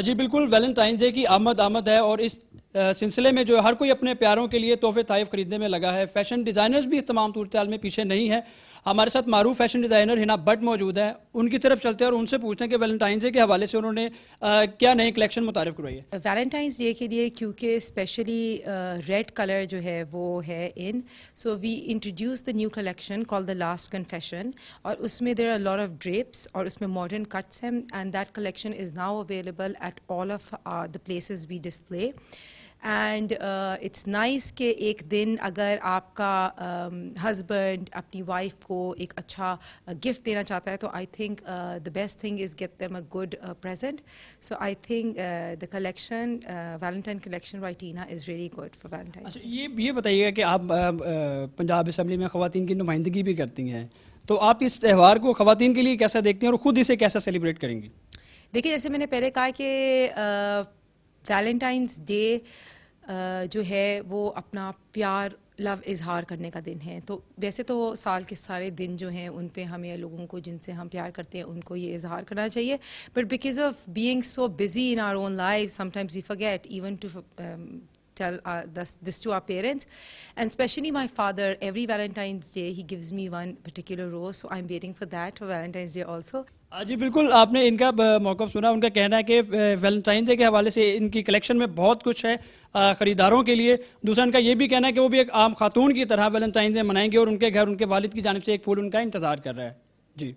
जी बिल्कुल Valentine day की आमद आमद है और इस सिलसिले में जो हर कोई अपने प्यारों के लिए तोहफे तहफ़ खरीदने में लगा है फैशन डिज़ाइनर्स भी तमाम सूरत में पीछे नहीं है हमारे साथ मारूफ फैशन डिज़ाइनर हिना भट्ट मौजूद है उनकी तरफ चलते हैं और उनसे पूछते हैं कि वैलेंटाइंस डे के हवाले से उन्होंने क्या नई कलेक्शन मुतारफ करवाई है वैलेंटाइंस डे के लिए क्योंकि स्पेशली रेड कलर जो है वो है इन so we introduce the new collection call the last confession और उसमें there are lot of drapes और उसमें मॉडर्न कट्स हैं and that collection is now available at all of the place we display and it's nice के एक दिन अगर आपका हस्बैंड um, अपनी वाइफ को एक अच्छा गिफ्ट uh, देना चाहता है तो I think the best thing is get them a good present so I think the collection Valentine collection by Tina is really good for Valentine ये ये बताइएगा कि आप uh, uh, पंजाब असम्बली में खुवान की नुमाइंदगी भी करती हैं तो आप इस त्यौहार को खुवान के लिए कैसा देखती हैं और ख़ुद इसे कैसा सेलिब्रेट करेंगी देखिए जैसे मैंने पहले कहा कि वैलेंटाइंस डे uh, जो है वो अपना प्यार लव इजहार करने का दिन है तो वैसे तो साल के सारे दिन जो हैं उन पे हमें लोगों को जिनसे हम प्यार करते हैं उनको ये इजहार करना चाहिए but because of being so busy in our own life sometimes you forget even to tell this to our parents and specially my father every Valentine's Day he gives me one particular rose so I am waiting for that Valentine's Day also हाँ जी बिल्कुल आपने इनका मौक़ सुना उनका कहना है कि वैलेंटाइन डे के हवाले से इनकी कलेक्शन में बहुत कुछ है ख़रीदारों के लिए दूसरा इनका ये भी कहना है कि वो भी एक आम खातून की तरह वैलेंटाइन डे मनाएंगे और उनके घर उनके वालिद की जानब से एक फूल उनका इंतज़ार कर रहा है जी